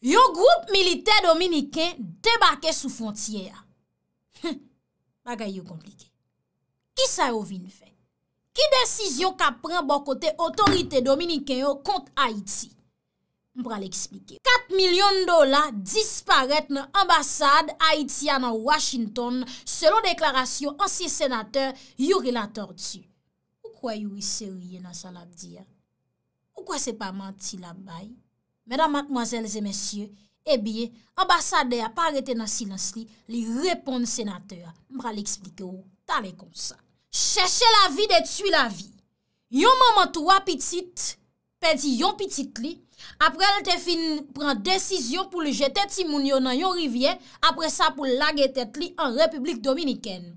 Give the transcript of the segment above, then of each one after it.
Yon groupe milite dominiken debake sou fontye a. Hm, bagay yon komplike. Ki sa yon vin fe? Ki desisyon ka pren bon kote otorite dominiken yo kont Haiti? Mbra l'explike. 4 milyon dola disparet nan ambasade Haitiana Washington selon deklarasyon ansi senateur Yurila Tortu. Ou kwa yon wisse wye nan sa lap di a? Ou kwa se pa manti la baye? Madame, mademoiselles et messieurs, eh bien, ambassade a paréte nan silens li, li reponde sénateur. Mbra li eksplike ou, tale kon sa. Cheche la vi de tuy la vi. Yon maman tou apitit, pedi yon pitit li, apre el te fin pran desisyon pou li jete ti moun yo nan yon rivye, apre sa pou lage tet li an republik dominiken.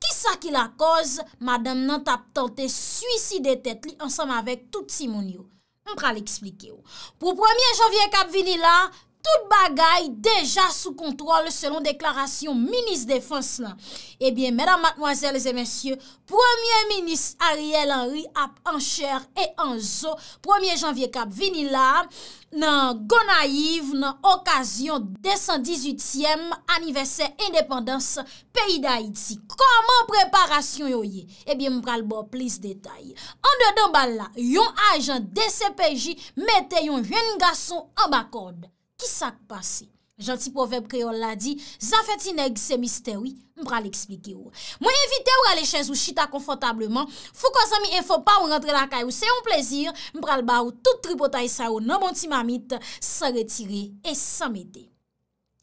Kisa ki la koz, madame nan tap tante suicide tet li ansam avek tout ti moun yo. pral eksplike yo. Po premier javye kap vini la, Tout bagay deja sou kontrol selon deklarasyon Minis Défense lan. Ebyen, eh mèdam matmoazèles et mèsyè, Premier Minis Ariel Henry ap Ancher et Anzo, Premier Jean Viecap Vinilam, nan Gonaiv, nan Okasyon 218e Anniversè Indépendance Pays d'Haïti. Koman preparasyon yo ye? Ebyen, eh mpral bo plis detay. An de don bal la, yon ajan DCPJ mette yon jen gason an bakod. Ki sa k pasi? Janti poveb kreol la di, zafeti neg se misteri, mbra li eksplike ou. Mwen evite ou ale chèz ou chita konfotableman, fou ko zami e fò pa ou rentre la kaj ou se yon plezir, mbra li ba ou tout tri potay sa ou nan bon ti mamit, sa retire et sa mède.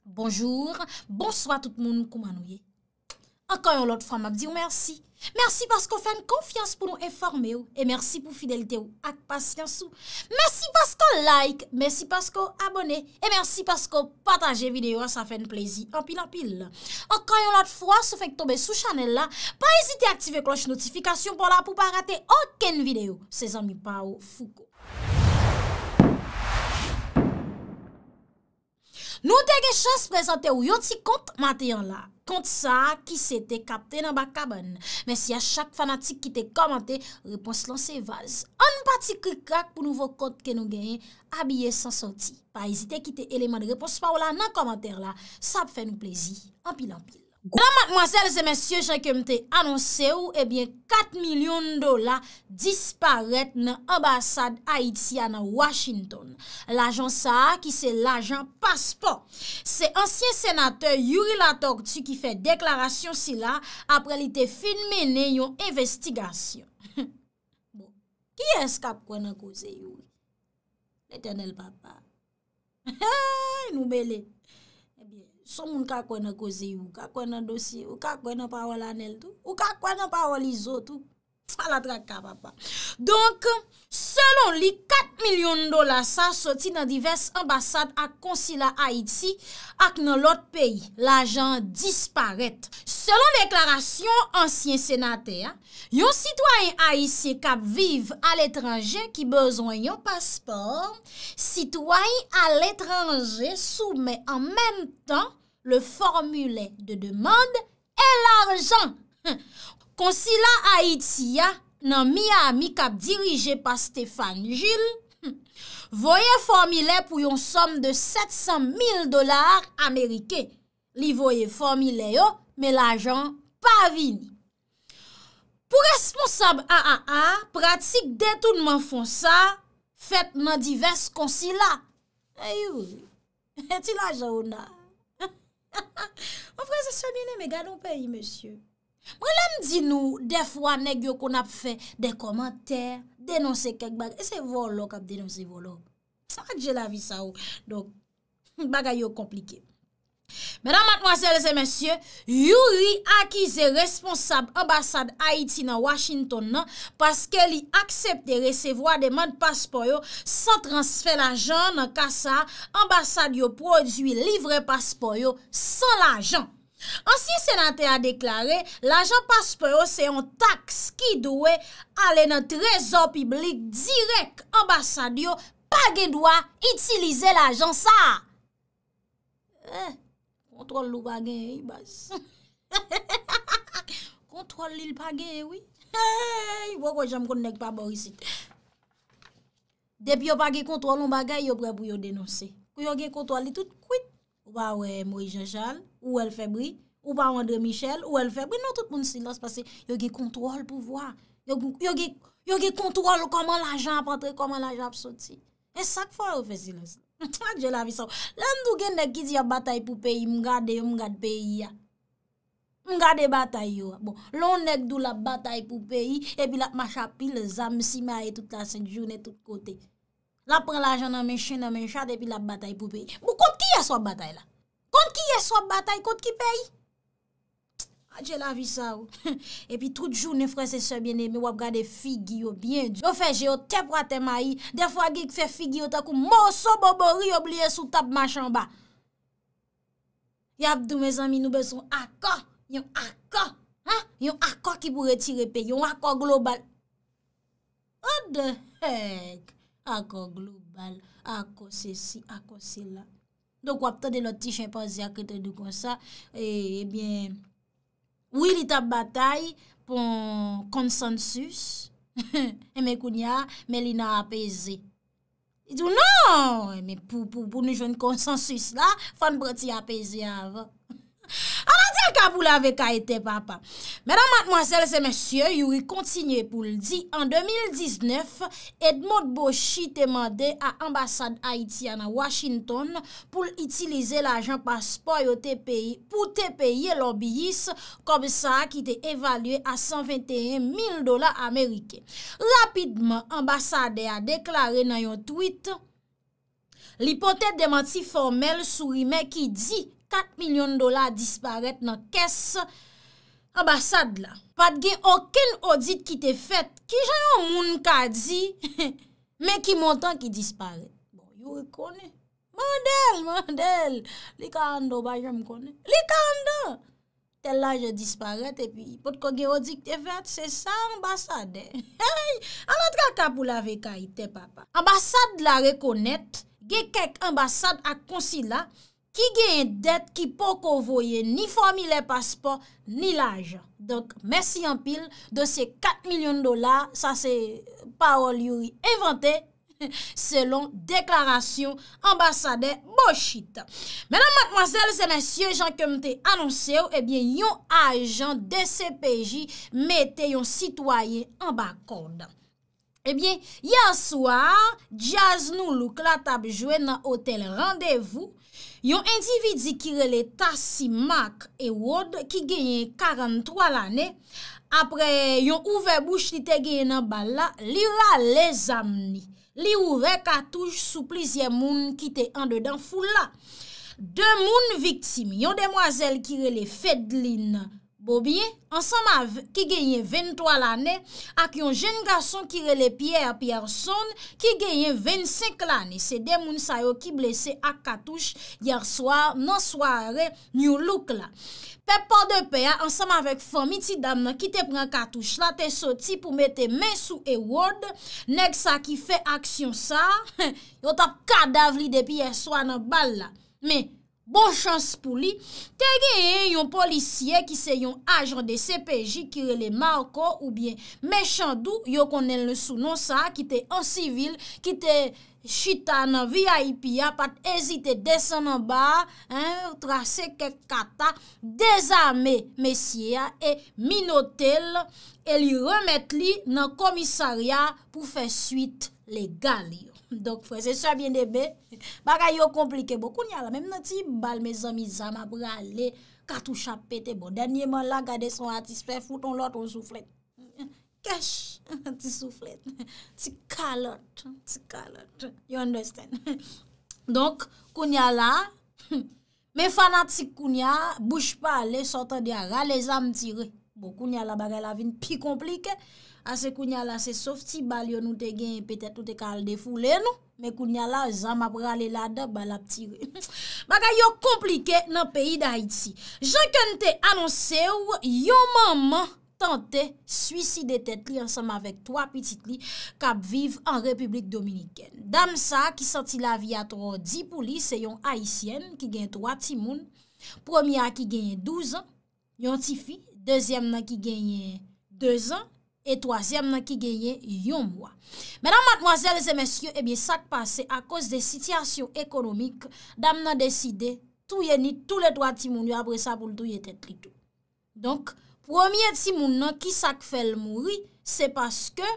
Bonjour, bonsoit tout moun koumanouye. Akanyon lot fwa mak di ou mersi. Mersi pasko fèn konfians pou nou eforme ou, e mersi pou fidelite ou ak pasyansou. Mersi pasko like, mersi pasko abone, e mersi pasko pataje videyo sa fèn plezi anpil-anpil. Ok, kan yon lot fwa, se fèk tobe sou chanel la, pa ezite aktive kloche notifikasyon pou la pou pa rate oken videyo, se zan mi pa ou fuko. Nou tege chans prezante ou yoti kont maten yon la. kont sa ki se te kapte nan bakabon. Men si ya chak fanatik ki te komante, repons lan se vaz. An nou pati kou kak pou nouvo kote ke nou gen, abye san soti. Pa ezite ki te eleman de repons pa ou la nan komante la. Sa pe fe nou plezi. An pil an pil. Madame, mademoiselles et messieurs, j'ai kem te annoncer ou ebyen eh 4 milyon dola disparet nan ambassade Haïtia nan Washington. L'agent Saha ki se l'agent passe pas. Se ansyen senateur Yuri Latortu ki fe deklarasyon sila apre li te finmene yon investigasyon. Ki bon, eskap kwen an koze yon? Neten el papa. Ha, noubele. Eh so moun kakwen na kozi ou, kakwen na dosi ou, kakwen na pawal anel tou, ou kakwen na pawal izou tou. Saladra ka, papa. Donk, selon li, 4 milyon dola sa soti nan divers ambasade ak konsila Haiti ak nan lot peyi. L'ajan disparète. Selon deklarasyon ansyen senate, yon sitwoyen Haitien kap vive al etranje ki bezon yon paspor, sitwoyen al etranje soume en men tan le formule de demande et l'ajan. Hmm. Konsila Haïtia nan miya amik ap dirije pa Stéphane Gilles hmm, voye formile pou yon som de 700.000 dolar Amerike. Li voye formile yo, me lajan pa vin. Po responsab a a a, pratik detoun man fon sa, fet nan divers konsila. E yon, eti la jan ou nan. Mwen prese somine me gano peyi, monsye. Mwen lem di nou defwa nek yo kon ap fe de komenter, denonse kek bagay. Ese volok ap denonse volok. Sa adje la vi sa ou. Donk bagay yo komplike. Medan matmoasele se mensye, yuri akize responsab ambasad Haiti nan Washington nan paske li aksep de resevo a deman paspo yo san transfer la jan nan kasa ambasad yo prodwi livre paspo yo san la jan. Ansi senate a deklare, l'ajan paspo yo se yon taks ki dowe ale nan trezor piblik direk ambasadyo, page dwa itilize l'ajan sa. Kontrol eh, l'o bagen e yi bas. Kontrol li l'page e wii. Yi woko jem kon nek pa borisite. Depi yo page kontrol l'o bagen, yo bre pou yo denose. Kou yo ge kontrol li tout kwit. Ou pa wè Moïse Jejean, ou wè El Febri, ou pa Wander Michel, ou El Febri. Non tout moun silas pase, yo ge kontrol pou vwa. Yo ge kontrol koman l'ajan ap entre, koman l'ajan ap soti. E sak fwa yo fe silas. Mwen jè la vi sa. Lan nou gen nek ki di ya batay pou peyi, mga de yon, mga de peyi ya. Mga de batay yo. Bon, lon nek dou la batay pou peyi, e bi la macha pil zan, si ma yon tout la sen, jounen tout kotey. La pren la ajan nan men chen nan men chad epi la batay pou peyi. Mou kont ki ye swab batay la? Kont ki ye swab batay kont ki peyi? Aje la vi sa ou. Epi tout joun ne fwese sebyen eme wap gade figi yo bien diyo. Yo feje yo tep raten ma yi. Defwa gey kfe figi yo takou moso bobo ri obliye sou tap ma chan ba. Yapdou me zami nou beson akon. Yon akon. Yon akon ki pou retire peyi. Yon akon global. What the heck? Akon global, akon se si, akon se la. Dok wap ta de loti chenpo zi akon te do kon sa, e eh bien, wili ta batay pon konsensus, e men koun ya, men li nan apese. I tou nan, e men pou nou joun konsensus la, fan broti apese avan. An a di ak avou la ve ka ete papa. Mèdam matmwazel se mèsyè, yuri kontinye pou l di, an 2019, Edmond Boshi temande a ambasade Haitiana Washington pou l itilize l ajan paspoy ou te peyi pou te peyi l obiyis kob sa ki te evalye a 121 mil dola Amerike. Rapidman, ambasade a deklare nan yon tweet li potèd de manti formel sou rime ki di Kat milyon dola disparet nan kes ambasade la. Pat gen oken odit ki te fet, ki jan yon moun ka di, men ki montan ki disparet. Bon, yon rekonen. Mandel, mandel. Lika ando ba, jen mkonen. Lika ando. Tel la je disparet, epi pot ko gen odit ki te fet, se sa ambasade. An an tra kap ou la vekai, te papa. Ambasade la rekonen, gen kek ambasade ak konsila, ki gen det ki pou kouvoye ni formi le paspor ni l'ajan. Donk, mersi yon pil de se 4 milyon dolar, sa se paol yoy evante, selon deklarasyon ambasade Boshita. Menan, mademoiselles et messieurs, jan kem te anonse ou, ebyen yon ajan de CPJ mette yon sitwaye an bak korda. Ebyen, yansouar, jaz nou louk la tabjouen nan otel randevou, Yon individi kirele Tassi, Mak e Wode ki genyen 43 l ane, apre yon ouve bouche ti te genyen nan bal la, li ra le zamni. Li ouve katouj sou plizye moun ki te an de dan fou la. De moun viktimi, yon demwazel kirele Fedlin nan. Bobye, ansama ki genyen 23 lane, ak yon jen gason ki rele piye api arson, ki genyen 25 lane. Se demoun sayo ki blese ak katouche, yerswa, nan soare, nyou louk la. Pep pa de pe, ansama vek fomi ti dam nan ki te pren katouche la, te soti pou mete men sou e wad. Neg sa ki fe aksyon sa, yo tap kadavli de piye soan nan bal la. Men! Bon chans pou li, te geye yon polisye ki se yon ajan de CPJ kire le maoko ou bien mechandou yo konen le sou non sa ki te ansivil, ki te chita nan VIP ya pat ezite desen nan ba, trase ke kata, dezame mesye ya e minotel e li remet li nan komisarya pou fe suite le gali yo. Dok fwe, se sa bende be, baga yo komplike bo, kounya la, mem nan ti bal me zan mi zan ma brale, katou cha pete bo, denye man la gade son atispe, fouton lot on souflet. Kesh, ti souflet, ti kalot, ti kalot, you understand. Donk, kounya bon, la, men fanatik kounya, bouj pa ale, sotan diya, rale zan mi tire, bo kounya la baga la vin pi komplike, Ase kou nya la se sof ti bal yon ou te gen, petet ou te kal defou lè nou, men kou nya la zan mabra lè la da bal ap tire. Mbaka yo komplike nan peyi da Haiti. Jean-Quentin annonse ou, yo maman tante suicide tet li ansam avèk 3 pitit li kap viv an Republik Dominikèn. Dam sa ki santi la vi ato di pou li, se yon Haitienne ki gen 3 timoun, promi a ki gen 12 an, yon ti fi, dezyem nan ki gen 2 an, Et toazèm nan ki geye yon mwa. Mèdam matmoazèl zè mèsyò, ebyè eh sak pase a kos de sityasyon ekonomik, dam nan deside touye nit tou le doa timoun yo apre sa pou l'douye tèt rito. Donk, promye timoun nan ki sak fèl mwoui, se paske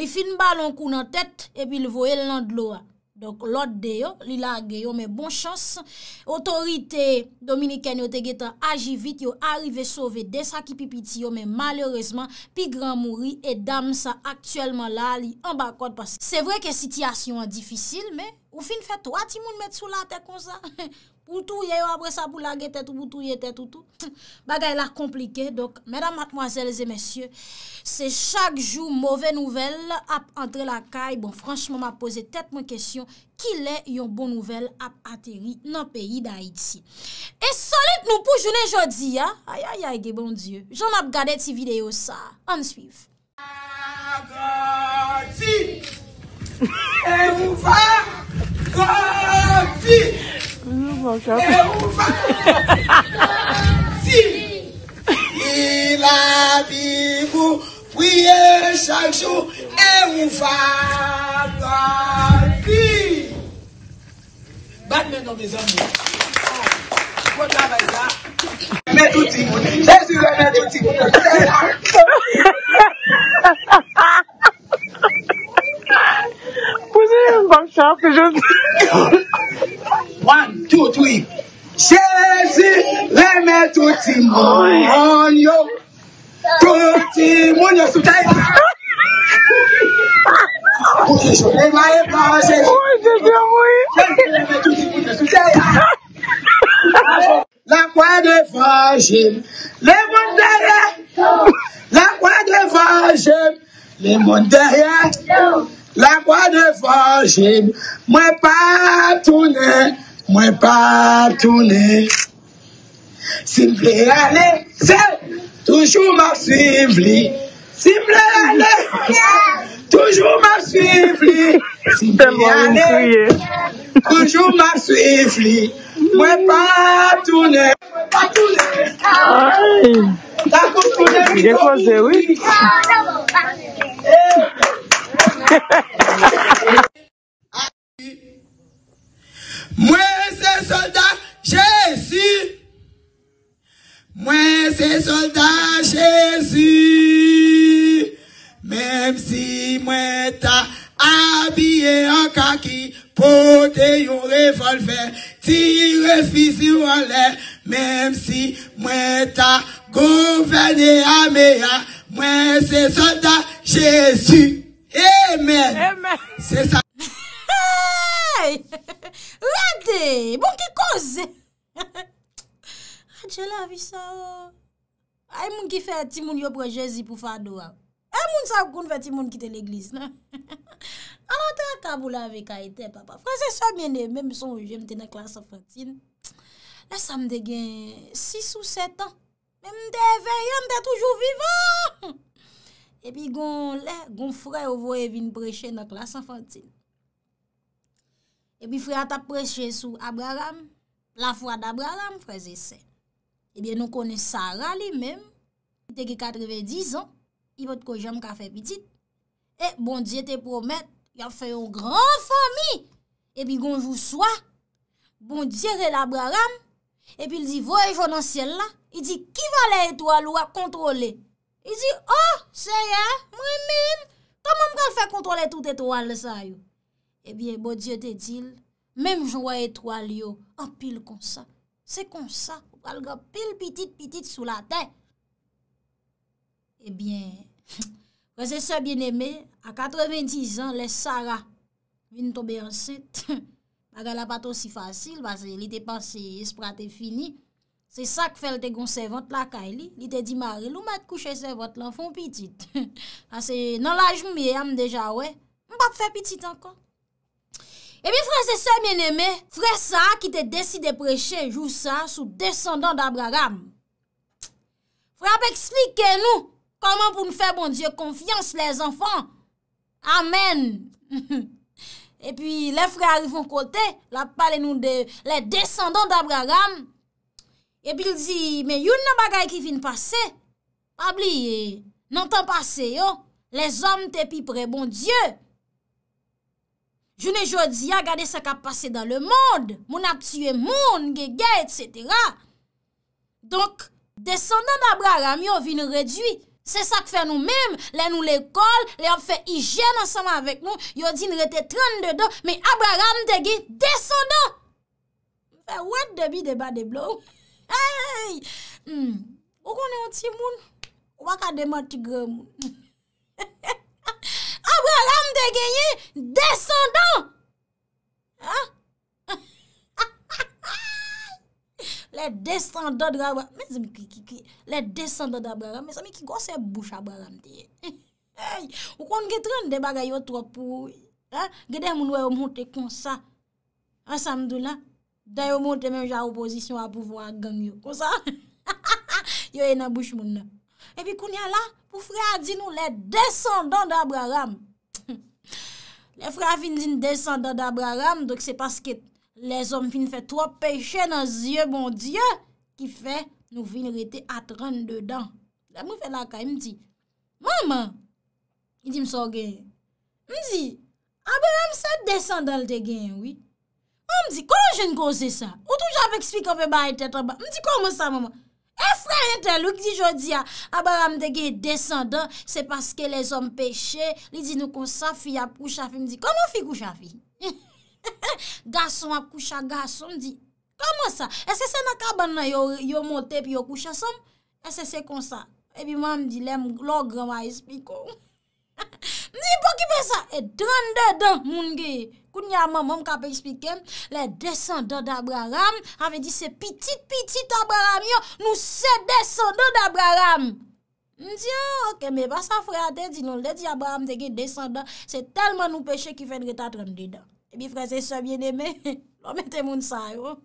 li fin balon kou nan tèt ebyè l voye l nan dloa. Donk lot de yo, li la ge yo, me bon chans, otorite Dominiken yo te geta aji vit, yo arive sove de sa ki pipiti yo, me malyorezman pi gran mouri e dam sa aktuelman la li an bakot. Se vre ke sityasyon an difisil, me ou fin fet wati moun met sou la te kon sa? Boutou yè yo apre sa boulage tètou, boutou yè tètou tètou. Bagay la komplike. Dok, mèdam matmoazèl zè mèsyè, se chak jou mouvè nouvel ap entre la kay. Bon, franchman, ma pose tèt mwen kèsyon ki lè yon bon nouvel ap ateri nan peyi d'Haïti. E solit nou pou jounen jodi, ya. Ayayay, ge bon dieu. Joun ap gade ti video sa. An suiv. A-ga-ti! E mou fa! Kọ́ọ̀fì. Ewu fa. Sì. Ìlàbìbù wíyé ṣaṣu ewu fa. Kọ́ọ̀fì. Bad men of the zone. Kọ́jà bàjá. Mẹ́tù tì mú ní. Ṣé ìṣirò mẹ́tù tì mú ní? 1, 2, 3 Che si reme touti moun yo Touti moun yo soutay La kwa de fagem Le moun derye La kwa de fagem Le moun derye Yo la voix de vos pas tourner pas pas tourner Sim plaît Allez, c'est Toujours ma suivi S'il Sim plaît allez Toujours ma suivi S'il plaît allez ma suivi Mwen se soldat jesu Mwen se soldat jesu Mem si mwen ta Abye anka ki Pote yon revolver Tire fis yon lè Mem si mwen ta Gouvene ame ya Mwen se soldat jesu Amen! Se sa... Hey! Rade! Bon ki koze! Adjela ah, avisa! Oh. Ay moun ki feti moun yop rejezi pou fado a. Ay moun sakoun feti moun kite l'eglis. Anan te akabou la vek a ete, papa. Franses sa mene, mèm son ou jèm tena kwa sa fransin. La sa mdè gen 6 ou 7 an. Mdè venye, mdè toujou vivan! epi gon lè, gon frè ou voye vin preche nan klas infantil. Epi frè a tap preche sou Abraham, la fwa d'Abraham, frè zese. Epi nou konen Sarah li men, teke 90 an, i vot ko jam ka fe pitit, e, bon diye te promet, ya fwe yon gran fami, epi gon jou swa, bon diye rel Abraham, epi li di voye jou nan sien la, li di ki valè etou alou a kontrole? I zi, oh, seye, mwen men, ta mwen mwen fè kontrole tout etoal le sa yo. Ebyen, bodye te dil, men mwen jwa etoal yo, an pil konsa, se konsa, pou kal gwa pil pitit pitit sou la ten. Ebyen, prezese bien eme, a 90 an, le Sara, vin tobe anset, bagala pato si fasil, vase li te panse, esprate fini. Se sak fèl te goun se vant lakay li, li te di mare, lou mat kouche se vant l'enfant pitit. Sa se nan laj mbe yèm deja wè, mbap fè pitit ankon. E mi fwè se se mwen eme, fwè sa ki te desi de preche jou sa sou descendant d'Abraham. Fwè ap eksplike nou, koman pou nou fè bon Diyo konfians les enfans. Amen. E pi le fwè arifon kote, la pale nou de le descendant d'Abraham. Epi li zi, me yon nan bagay ki vin pase, pabli, nan tan pase yo, le zom te pi pre bon dieu. Jounen jodi ya gade sa ka pase dan le moun, moun ap tue moun, gege, etc. Donk, desondan da bra ram yo vin redui, se sa k fe nou mem, le nou le kol, le ap fe hijen ansama vek moun, yo din rete tron de do, me abra ram te gi desondan. Ben wad debi de bade blon? Ayo, hmm. wakone wote si moun, wakade matigre moun. Abra ah, ram de genye, desandan. Le desandan dra wak, me zim kikikik, le desandan da Abra ram, me zami kikos e bouch Abra ram de. Wakone getran de bagayot wapou, gede moun wote konsa, asam dou la. Dè yo moun temen jan oposisyon apouvo a gang yo. Kousan? Yo enan bouch moun nan. E pi koun yan la, pou frè a di nou le descendant d'Abraham. Le frè a fin din descendant d'Abraham, dok se paske les om fin fè tro peche nan zye bon diyo, ki fè nou fin rete atran d'dan. La mou fè la ka, im ti. Maman, im ti msok gen. Msi, Abraham se descendant d'Abraham, wè. Mwen ah, mdi, konon jen kose sa? O touj ap ek spik an fe bari tetan ba? Mdi, konon sa mwen? E fray ente luk di jodi a, abara mde ge desandan, se paske les om peche, li di nou konsa fi ap kousha fi. Mdi, konon fi kousha fi? Gason ap kousha gason, mdi, konon sa? E se se nakabana yo mote pi yo kousha som? E se se konsa? E bi mwen mdi, lem logre ma espik konon. Mdi, pou ki pe sa? E dran de dan moun geye. Koun nye a mam, om kap espikem, le descendant d'Abraham avè di se pitit pitit Abraham yon, nou se descendant d'Abraham. Ndiyo, oh, ok, mè basa fwè a te, di nou, le di Abraham se gen descendant, se telman nou peche ki fèdre tatran didan. Ebi frese sebyen e mè, lò mè te moun sa yon.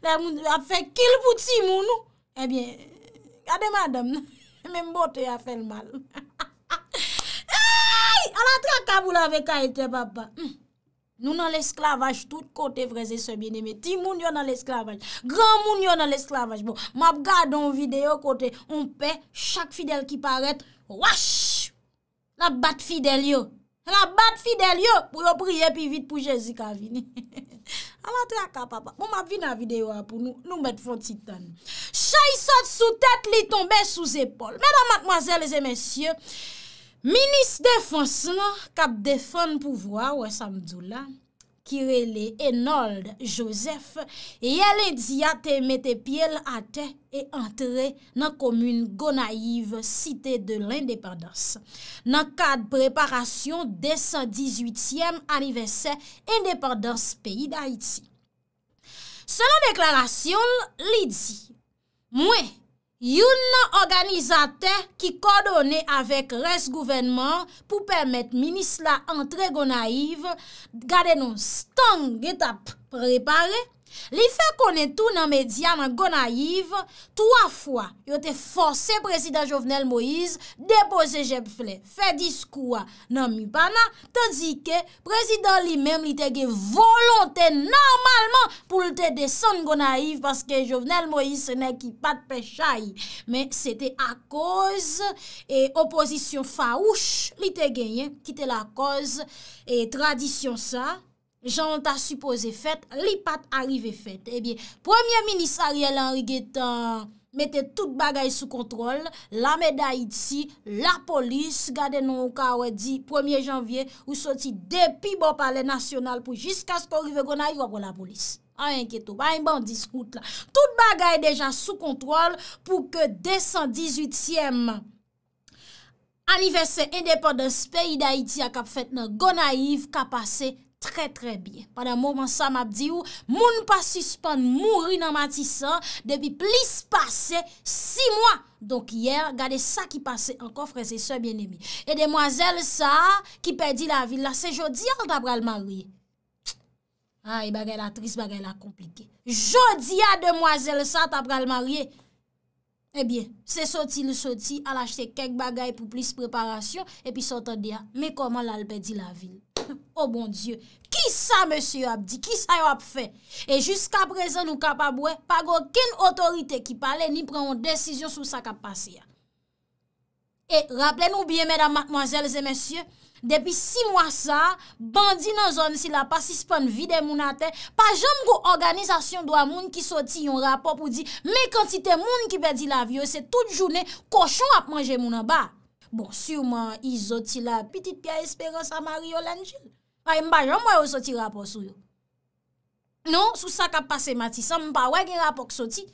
Lè moun, lè ap fè kil pouti moun. Ebyen, eh kade madam, mè mbote yon fèl mal. Eyyy, alatran kaboul avè kaitè baba. Nou nan l'esklavaj, tout kote vreze se bieneme, ti moun yo nan l'esklavaj, gran moun yo nan l'esklavaj. Bon, map gade yon video kote, yon pe, chak fidel ki paret, wach, la bat fidel yo. La bat fidel yo, pou yo priye pi vit pou Jezi Kavini. Alat, laka papa, mou bon, map vi nan video apou, nou met fon titan. Chay sot sou tete, li tombe sou zepol. Mèdam matmazèl, lézè mèsyè, Minis defansman kap defan pouvwa wè samdou la, kirele Enold Joseph, yele di ate mette piel ate e antre nan komoun Gonaiv, site de l'independance, nan kad preparasyon desan 18e anivesè independance peyi da Haiti. Selon deklarasyon, li di, mwen, Youn nan organizate ki kodone avèk res gouvenman pou pèmèt minis la antre go naiv, gade nou stang et ap repare. Li fe konen tou nan media nan Gona Yiv, 3 fwa yo te fose prezident Jovenel Moïse depose jeb fle, fe diskoua nan Mibana, te zike prezident li menm li te ge volonten normalman pou le te desen Gona Yiv paske Jovenel Moïse ne ki pat pechay, men se te akouz e opozisyon fawouch li te genyen, kite la akouz e tradisyon sa, jant a supose fèt, li pat eh bon arrive fèt. Ebyen, premier minisariel an rigetan mette tout bagay sou kontrol, lame da iti, la polis, gade nou ou ka ouè di, premier janvye, ou soti depi bo pale nasyonal pou jiska sko rive gona, yon wè la polis. A yon keto, ba yon ban diskout la. Tout bagay deja sou kontrol, pou ke desan 18-yem, anivesen indepon de spè yi da iti a kap fèt nan gona yiv, kap asè, Trè trè bie. Pan an mouman sa m ap di ou, moun pa suspande moun ri nan mati sa, debi plis pase 6 mwa. Donk yè, gade sa ki pase an kofre se se bie nebi. E demwazel sa ki pedi la vil ah, la, se jodi al tabral marye. Ay, bagay la tris, bagay la komplike. Jodi al demwazel sa tabral marye. Ebyen, eh se soti nou soti, al achete kek bagay pou plis preparasyon, epi sotan diya, me koman lal pe di la vil. O oh bon Diyo, ki sa monsi yo ap di, ki sa yo ap fe? E jiska prezen nou kapabwe, pag okin otorite ki pale ni preon desisyon sou sa kapasyan. E, rapple nou byen, mèdam, mwazèlzè, monsi yo, Depi 6 mwa sa, bandi nan zon si la pasispan vide moun a ten, pa jom go organizasyon do a moun ki soti yon rapop ou di, me kantite moun ki bedi la vie ou se tout jounen koshon ap manje moun a ba. Bon, surman, i soti la pitit piya esperans a Mario Lange. Ah, a, mba jom wè ou soti rapop sou yo. Non, sou sa kap pase mati, sa mpa wè gen rapop soti.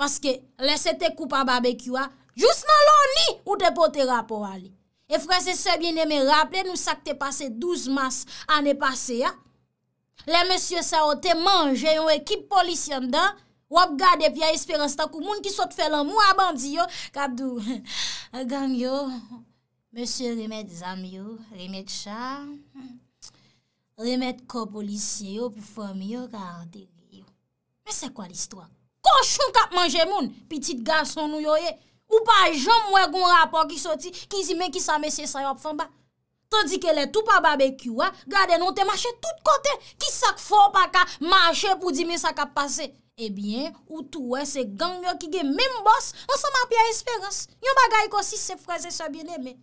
Paske, lese te koupa babe kiwa, jous nan loni ou te pote rapop a li. E fwese se biene me rapple nou sakte pase 12 mas ane pase ya. Le monsye sa ote manje yon ekip polisyen dan. Wap gade pi a esperans ta kou moun ki sot felan mou a bandi yo. Kabdou, gang yo, monsye remet zam yo, remet chan, remet ko polisyen yo pou fwem yo gade yo. Me se kwa l'istwa? Koshon kap manje moun, pitit gason nou yo ye. Ou pa jom mwen kon rapor ki soti ki zi men ki sa mesye sa yop fan ba. Tandike le tou pa babe kiwa, gade nou te mache tout kote. Ki sak fo pa ka mache pou di men sak ap pase. Ebyen, eh ou tou wè se gang myo ki gen men mbos, an sa map ya esperans. Yon bagay ko si se freze sa bine men.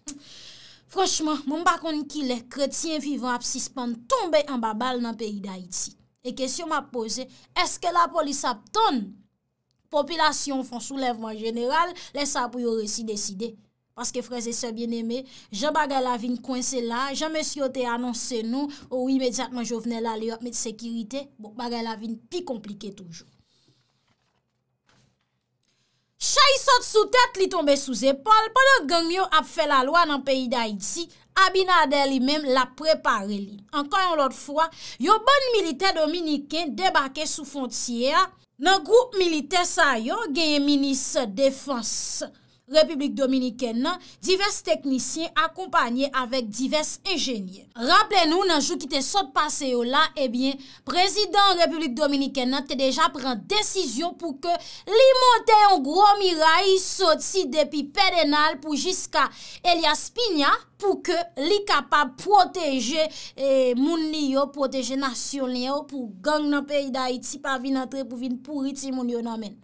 Franchman, mwen bakon ki le kretien vivan ap sispan tombe an babal nan peyi da iti. E kesyon ma pose, eske la polis ap ton? Popilasyon fon soulevman general, lè sa pou yo resi deside. Paske freze se bien eme, jen bagay la vin kwen se la, jen mesyo te anonsen nou, oh ou imediatman jo vnen la li yo met sekirite, bon bagay la vin pi komplike toujou. Chayi sot sou tèt li tombe sou zepol, podo genyo ap fe la lwa nan peyi da iti, Abinader li menm la prepare li. Ankayon lot fwa, yo bon milite dominiken debake sou fonciye a, Nan goup milites a yo genye minis defans se. Republik Dominikè nan, divers teknisyen akompanyè avèk divers enjènyè. Raple nou nan jou ki te sot pase yo la, ebyen, prezident Republik Dominikè nan te deja pran desisyon pou ke li montè yon gro miray sot si depi perenal pou jiska Elias Pina pou ke li kapab proteje e, moun ni yo, proteje nasyon li yo pou gang nan peyi da iti pa vin antre pou vin pou iti moun yo nan men.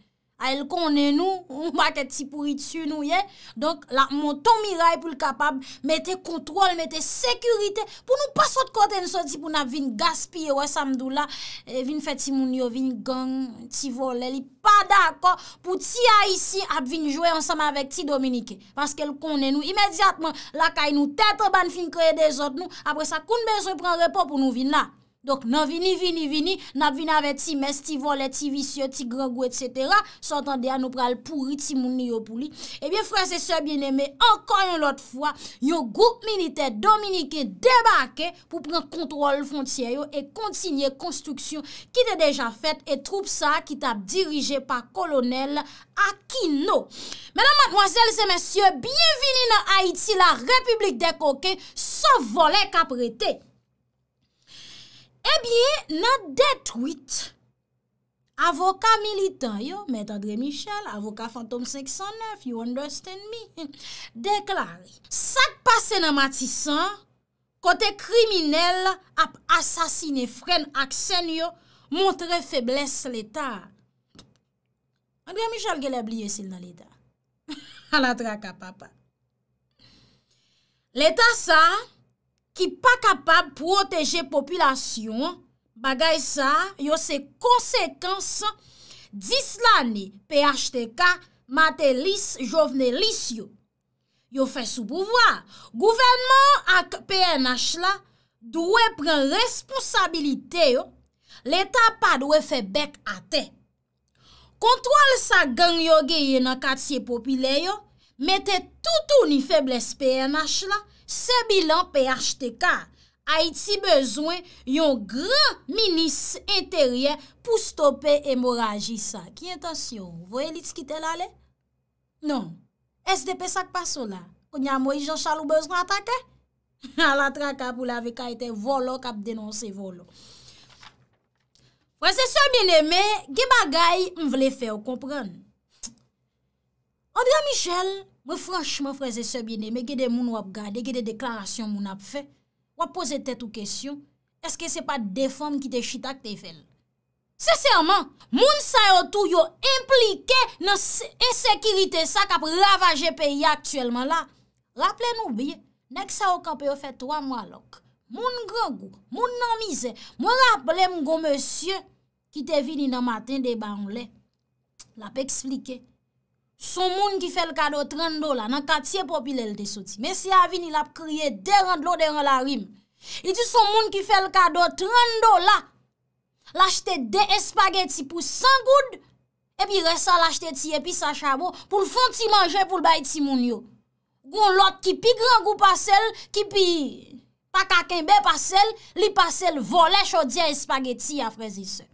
A el konen nou, mba ket ti pouri tsu nou ye, donk la mouton mi ray pou l kapab mette kontrol, mette sekurite, pou nou pas ot kote n so ti pou nan vin gaspye we samdou la, eh, vin fet ti moun yo, vin gang, ti vole li, pa dako pou ti a yisi ap vin jwe ansama vek ti Dominike. Paske el konen nou, imediatman la kay nou tetre ban fin kreye de zot nou, apre sa kounbe se pren repon pou nou vin la. Donk nan vini, vini, vini, nan vina ve ti mes, ti volet, ti visye, ti grangou, etc. Sotan de an nou pral pouri, ti moun ni yo pouli. Ebyen franse se bieneme, ankon yon lot fwa, yon group milite Dominike debake pou pren kontrol fontye yo e kontinye konstruksyon ki te deja fet e troupe sa ki ta dirije pa kolonel Akino. Menan matmoazel se mensyo, bienvini nan Haiti la Republik de Koke, so volet ka prete. E eh bie, nan detwit, avoka militan yo, met Andre Michel, avoka fantom 609, you understand me, deklare, sak pase nan matisan, kote kriminel, ap asasine fren ak sen yo, montre feblesse l'Etat. Andre Michel, gelè bliye sil nan l'Etat. An atra ka papa. L'Etat sa, ki pa kapab proteje populasyon, bagay sa, yo se konsekans, dis la ni PHTK, mate lis, jovne lis yo. Yo fe sou pouvoar. Gouvernment ak PNH la, dwe pren responsabilite yo, leta pa dwe febek ate. Kontwal sa gen yo geye nan katsye popile yo, mete toutou ni febles PNH la, Se bilan pe achte ka, Haiti bezwen yon gran minis interyen pou stope emoraji sa. Ki intasyon? Voye li tskite la le? Non. Est-ce de pe sak pa sola? Kou nyamwe i Jean-Charles ou bezwen atake? Al atra kap ou la ve ka ete volo kap denonse volo. Wè se so bien eme, ge bagay m vle fe ou kompran. André Michel an Mwen franche mwen freze sebye ne, me gede moun wap gade, gede deklarasyon moun ap fe, wap pose tet ou kesyon, eske se pa defom ki te chitak te fel? Seseyman, moun sa yo tou yo implike nan esekirite sa kap ravaje peyi aktuelman la, rapple nou biye, nek sa yo kap yo fe 3 mwa lok, moun grogou, moun nanmize, moun rapple mgo monsye ki te vini nan matin de baon le, la pe eksplike. Son moun ki fè l kado 30 do la, nan katiye popile l te soti. Mesi avin il ap kriye deran do deran la rim. Il di son moun ki fè l kado 30 do la, l achete de espageti pou san goud, epi resan l achete ti epi sa chabo pou l fon ti manje pou l bayi ti moun yo. Gon lot ki pi gran goupa sel, ki pi pa kakenbe pa sel, li pa sel vole chodye espageti ya frezi sel.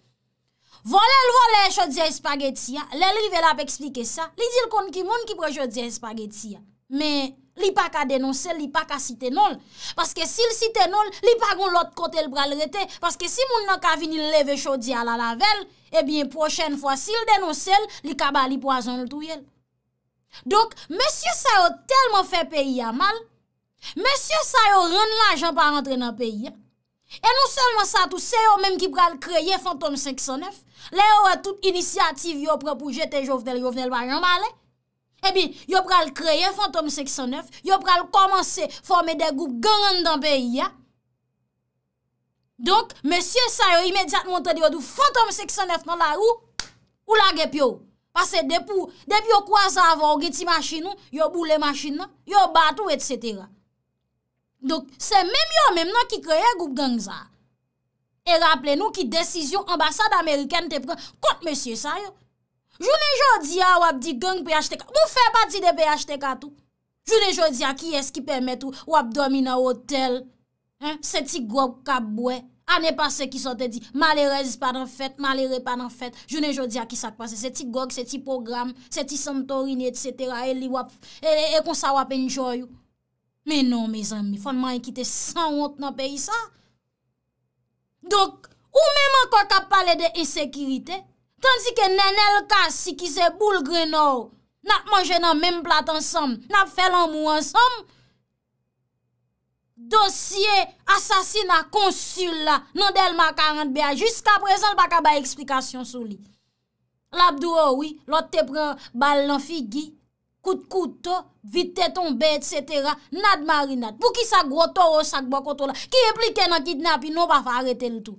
Vole l vole e chodze espageti ya, l el rive la pe eksplike sa, li dil kon ki moun ki pre chodze espageti ya. Me, li pa ka denonse, li pa ka site nol, paske si l site nol, li pa goun lot kote l pral rete, paske si moun nan ka vinil leve chodze ala lavel, ebyen eh prochen fwa si l denonse l, li kaba li poazon l touyel. Dok, monsye sa yo telman fe peyi ya mal, monsye sa yo ren la jan pa rentre nan peyi ya, e nou selman sa tou se yo menm ki pral kreye fantom 509, Lè yo wè tout inisiativ yo prè pou jete jo vnel, e yo vnel wè yon malè. Ebi, yo prè l kreye Fantom 609, yo prè l komanse formè de goup gangan dan peyi ya. Donk, M. Sayo imediat montè di yo dou Fantom 609 nan la rou, ou la gep yo. Pase dep yo kwa zavon, ou geti machin nou, yo boule machin nou, yo bat ou et setera. Donk, se mèm yo mèm nan ki kreye goup gangzak. E raple nou ki desisyon ambasade Ameriken te pren kont mesye sa yo. Jounen jodi a ah, wap di geng PHTK. Mou fè pati de PHTK tou. Jounen jodi a ah, ki eski pemet ou wap domi nan hotel. Se ti gok kabwe. A ne pase ki sote di. Ma le rezis pa nan fet, ma le repan nan fet. Jounen jodi a ah, ki sak pase. Se ti gok, se ti program, se ti santorini, etc. E li wap, e kon sa wap enjoy yo. Menon me zami, fonman e kite san wote nan peyi sa. Donk, ou mèman kwa ka pale de insekiritè, tansi ke nenel ka si ki se boul grenou, nan manje nan mèm plat ansam, nan felan mou ansam, dosye asasina konsul la nan del makarant bea, jiska prezant baka ba eksplikasyon sou li. Labdou oh oui, lote pran bal nan figi, Kout kout to, vit teton bet, et cetera, nad marinat. Pou ki sa gwo to, ou sa gwo koto la. Ki implike nan kidnap, ino waf arete l'tou.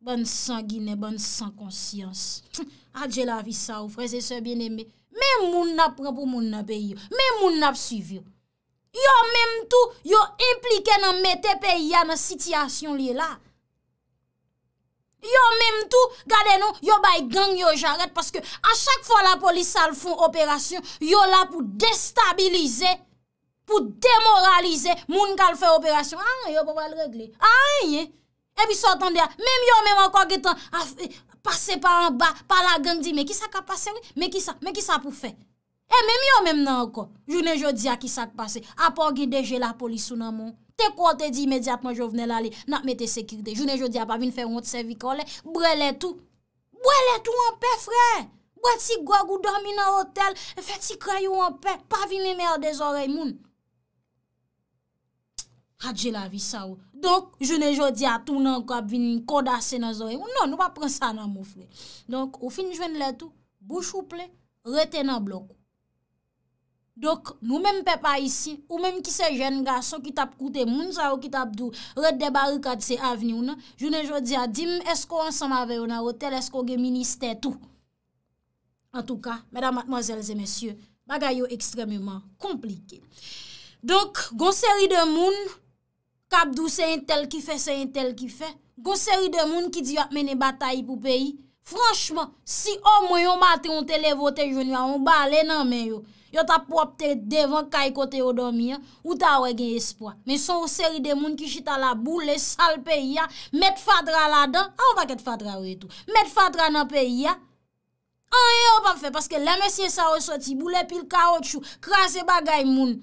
Ban san gine, ban san konsyans. Adjela vis sa ou, freze se bieneme. Men moun nap pran pou moun nabe yo. Men moun nap suivi yo. Yo menm tou, yo implike nan mete pe ya nan sityasyon liye la. Yo menm tou, gade nou, yo bay gang yo jaret, paske a chak fwa la polis al fon operasyon, yo la pou destabilize, pou demoralize, moun kal fwe operasyon. Ah, ah, a, yo pou wale regle. A, ye. E pi sotan de a, menm yo menm an kwa getan, pase pa an ba, pa la gang di, me ki sa ka pase, me ki sa, me ki sa pou fe. Eh, e mèm yo mèm nan akop, jounen jodia ki sak pase, apon gide je la polisou nan non, moun, te kote di imediatman jo vnen lale, nan mète sekirde, jounen jodia pa vin fè yon tsevi ka ole, bre le tou, bre le tou an pe fre, bre ti gwa gou dami nan hotel, fe ti krayou an pe, pa vin ne merde zorey moun. Had je la vi sa ou, donk jounen jodia tou nan akop, vin kodase nan zorey moun, non, nou pa pren sa nan moun fre. Donk ou fin jwen le tou, bou chouple, rete nan blokou, Dok nou menm pe pa isi, ou menm ki se jen ga, sou ki tap koute moun, sa ou ki tap dou, red deba rikad se avnyou nan, jounen joun diya, dim, esko ansama veyo nan wotel, esko gen minister tou. En tou ka, mèdam matmazèlze, mèsyè, bagay yo ekstremèman komplike. Dok, gonseri de moun, kabdou se yon tel ki fe, se yon tel ki fe, gonseri de moun ki diyo apmène batay pou peyi, franchman, si o mwen yon matè yon televote jouniwa, yon balè nan mèyo. Yo ta popte devan kay kote yo domi an, ou ta we gen espwa. Men son ou seri de moun ki chita la boule, salpe ya, met fadra la dan, an wak et fadra ou etou. Met fadra nan pe ya, an e yo wap an fe, paske lemesye sa ou soti, boule pil kaoutchou, kranse bagay moun.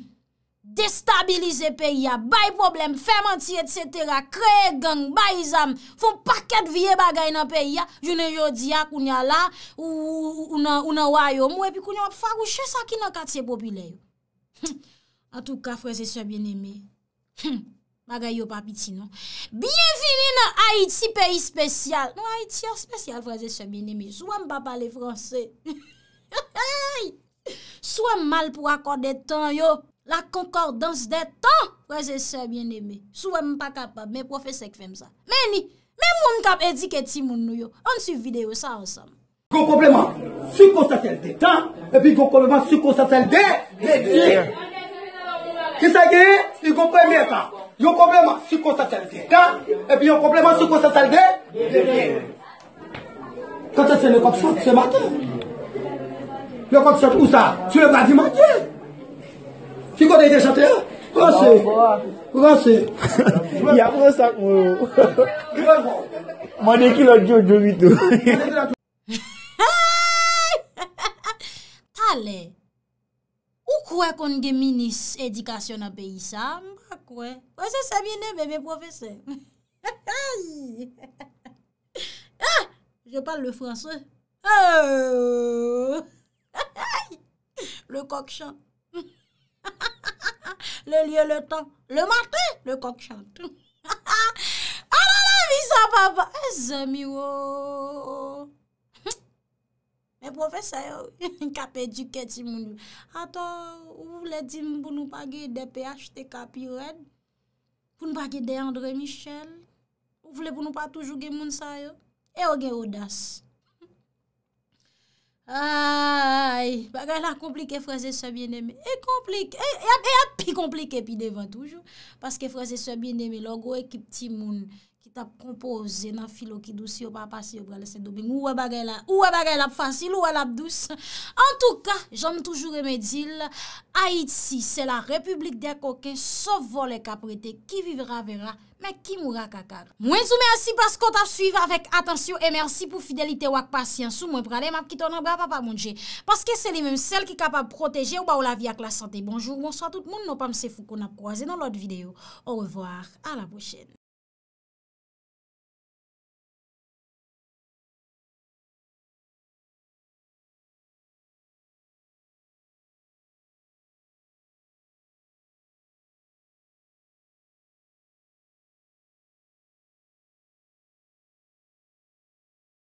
Destabilize peyi ya, bay problem, fèman ti et cetera, kreye gang, bay zam, foun paket vie bagay nan peyi ya, jounen yon diya kounya la, ou nan wanyo mwe, pi kounya wap farouche sa ki nan katiye popile. An touka, freze se bien eme, bagay yo papiti non. Bienvini nan Haiti, peyi spesyal. Nou Haiti yo, spesyal freze se bien eme, sou an bapa le franse. Sou an mal pou akode tan yo. La konkordans de tan, wè jè sè bien emè. Sou wè mè pa kapab, mè profè sèk fèm zan. Mè ni, mè moun kap edike timoun nou yo. An su videyo sa ansam. Yon kompleman, sou konsensial de tan, epi yon kompleman, sou konsensial de, de di. Ki sa ge, yon kompleman, sou konsensial de tan, epi yon kompleman, sou konsensial de, de di. Kan te sè lè konksyon, se matè. Lè konksyon pou sa, sou lè konksyon, se matè. Fi kwa dey dey saten? Kwa se? Kwa se? Ya kwa sak moun moun. Mwen dey ki lò diyo jomito. Tale. Ou kwe kon gen minis edikasyon apè yisa? Mwen kwe. Kwa se Sabine bebe profese? Ah, je parle le fransè. Oh! Le kok chan. Le liye, le ton, le matre, le kok chante A la la, vi sa baba, e zemi wo Me profese yo, kap eduke di moun yo Ato, ou vle di moun pou nou pa ge DPHTK pi red Pou nou pa ge Deandre Michel Ou vle pou nou pa toujou ge moun sayo E eh, o gen odas Ay, bagay la komplike fraze soye bien eme, e komplike, e ap pi komplike pi devan toujou, paske fraze soye bien eme, logwe ki pti moun. tap kompoze nan filo ki dousi yo pa apasyo, brale se dobe mwen ouwe bagay la, ouwe bagay la apfansil, ouwe la apdous. En touka, jom toujou remedil, Haït si, se la republik de koke, sov vol e kaprete, ki vivra vera, me ki moura kakar. Mwen sou mènsi pasko tap suive avèk atansyo, e mènsi pou fidelite wak pasyansou, mwen brale map kiton apga pa pa mounje, paske se li mèm sel ki kapab proteje ou ba ou la vi ak la sante. Bonjou, mounso a tout moun, nou pa mse fou kon apkwaze nan lot videyo